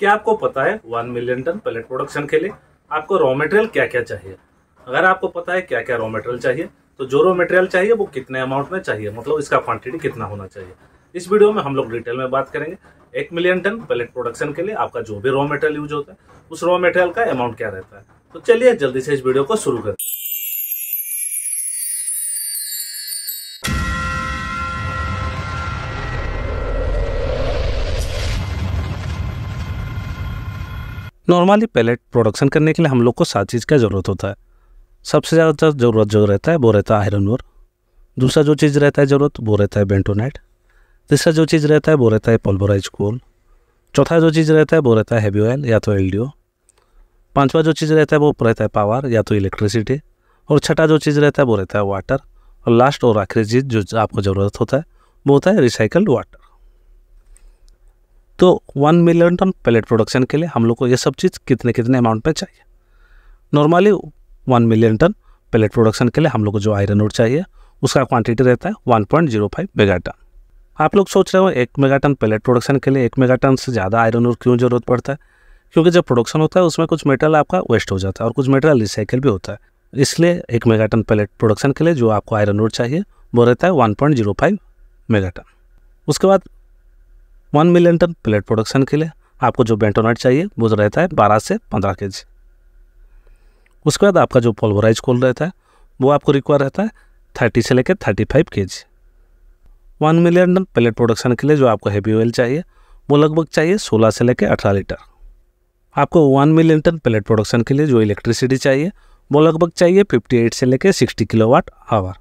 क्या आपको पता है one million ton pellet production के लिए आपको रॉ मटेरियल क्या क्या चाहिए अगर आपको पता है क्या क्या रॉ मटेरियल चाहिए तो जो रॉ मटेरियल चाहिए वो कितने अमाउंट में चाहिए मतलब इसका क्वांटिटी कितना होना चाहिए इस वीडियो में हम लोग डिटेल में बात करेंगे एक मिलियन टन पेलेट प्रोडक्शन के लिए आपका जो भी रॉ मटेरियल यूज होता है उस रॉ मटेरियल का अमाउंट क्या रहता है तो चलिए जल्दी से इस वीडियो को शुरू करें नॉर्मली पैलेट प्रोडक्शन करने के लिए हम लोग को सात चीज़ का ज़रूरत होता है सबसे ज़्यादा ज़रूरत जो रहता है वो रहता है आयरन और दूसरा जो चीज़ रहता है ज़रूरत वो रहता है बेंटोनाइट तीसरा जो चीज़ रहता है वो रहता है पोलबोराइज कोल चौथा जो चीज़ रहता है वो रहता है हैवी ऑयल या तो एल पांचवा जो चीज़ रहता है वो रहता है पावर या तो इलेक्ट्रिसिटी और छठा जो चीज़ रहता है वो रहता है वाटर और लास्ट और आखिरी चीज़ जो आपको ज़रूरत होता है वो होता है रिसाइकल्ड वाटर तो one million ton pellet production के लिए हम लोग को ये सब चीज़ कितने कितने अमाउंट में चाहिए normally one million ton pellet production के लिए हम लोग को जो आयरन ओड चाहिए उसका क्वांटिटी रहता है one point zero five mega ton आप लोग सोच रहे हो एक मेगा टन पेलेट प्रोडक्शन के लिए एक मेगा टन से ज़्यादा आयरन और क्यों जरूरत पड़ता है क्योंकि जब प्रोडक्शन होता है उसमें कुछ मेटल आपका वेस्ट हो जाता है और कुछ मेटल रिसाइकिल भी होता है इसलिए एक मेगा टन पेलेट प्रोडक्शन के लिए जो आपको आयरन और चाहिए वो रहता है one point zero five mega ton उसके बाद one million ton plate production के लिए आपको जो बेंटोनाइट चाहिए वो रहता है बारह से पंद्रह के जी उसके बाद आपका जो पोलवराइज कोल रहता है वो आपको रिक्वायर रहता है थर्टी से लेकर thirty five K G one million ton plate production के लिए जो आपको हैवी ऑयल चाहिए वो लगभग चाहिए सोलह से लेकर अठारह लीटर आपको one million ton plate production के लिए जो इलेक्ट्रिसिटी चाहिए वो लगभग चाहिए फिफ्टी एट से लेकर सिक्सटी किलो वाट आवर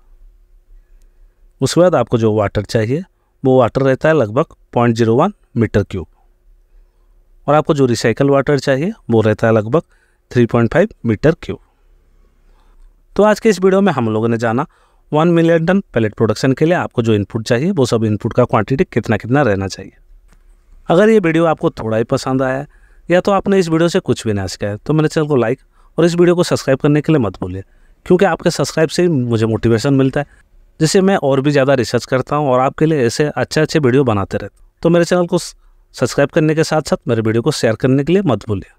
उसके बाद आपको जो वाटर चाहिए वो वाटर रहता है लगभग point zero one meter cube और आपको जो रिसाइकल वाटर चाहिए वो रहता है लगभग three point five meter cube तो आज के इस वीडियो में हम लोगों ने जाना one million ton pellet production के लिए आपको जो इनपुट चाहिए वो सब इनपुट का क्वांटिटी कितना कितना रहना चाहिए अगर ये वीडियो आपको थोड़ा ही पसंद आया या तो आपने इस वीडियो से कुछ भी ना सीखा है तो मेरे चैनल को लाइक और इस वीडियो को सब्सक्राइब करने के लिए मत भूलिए क्योंकि आपके सब्सक्राइब से ही मुझे मोटिवेशन मिलता है जिसे मैं और भी ज़्यादा रिसर्च करता हूँ और आपके लिए ऐसे अच्छे अच्छे वीडियो बनाते रहते तो मेरे चैनल को सब्सक्राइब करने के साथ साथ मेरे वीडियो को शेयर करने के लिए मत भूलिए